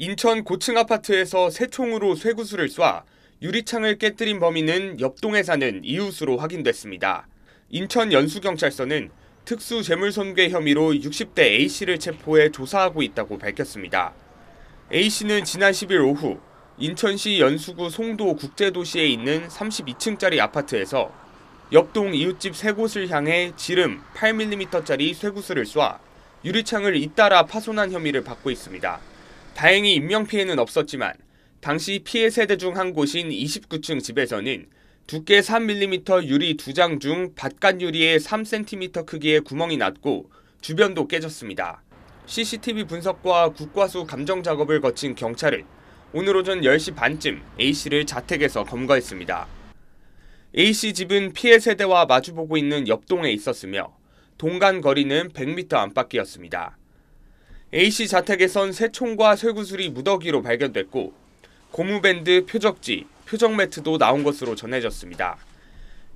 인천 고층 아파트에서 새총으로 쇠구슬을 쏴 유리창을 깨뜨린 범인은 옆동에 사는 이웃으로 확인됐습니다. 인천 연수경찰서는 특수재물손괴 혐의로 60대 A씨를 체포해 조사하고 있다고 밝혔습니다. A씨는 지난 10일 오후 인천시 연수구 송도 국제도시에 있는 32층짜리 아파트에서 옆동 이웃집 세 곳을 향해 지름 8mm짜리 쇠구슬을 쏴 유리창을 잇따라 파손한 혐의를 받고 있습니다. 다행히 인명피해는 없었지만 당시 피해 세대 중 한 곳인 29층 집에서는 두께 3mm 유리 2장 중 바깥 유리에 3cm 크기의 구멍이 났고 주변도 깨졌습니다. CCTV 분석과 국과수 감정 작업을 거친 경찰은 오늘 오전 10시 반쯤 A씨를 자택에서 검거했습니다. A씨 집은 피해 세대와 마주보고 있는 옆동에 있었으며 동간 거리는 100m 안팎이었습니다. A씨 자택에선 새 총과 쇠구슬이 무더기로 발견됐고 고무밴드, 표적지, 표적매트도 나온 것으로 전해졌습니다.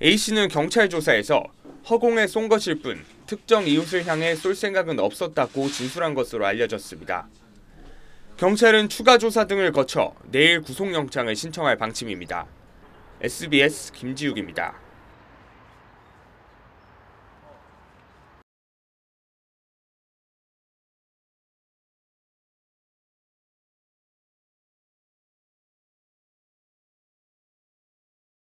A씨는 경찰 조사에서 허공에 쏜 것일 뿐 특정 이웃을 향해 쏠 생각은 없었다고 진술한 것으로 알려졌습니다. 경찰은 추가 조사 등을 거쳐 내일 구속영장을 신청할 방침입니다. SBS 김지욱입니다.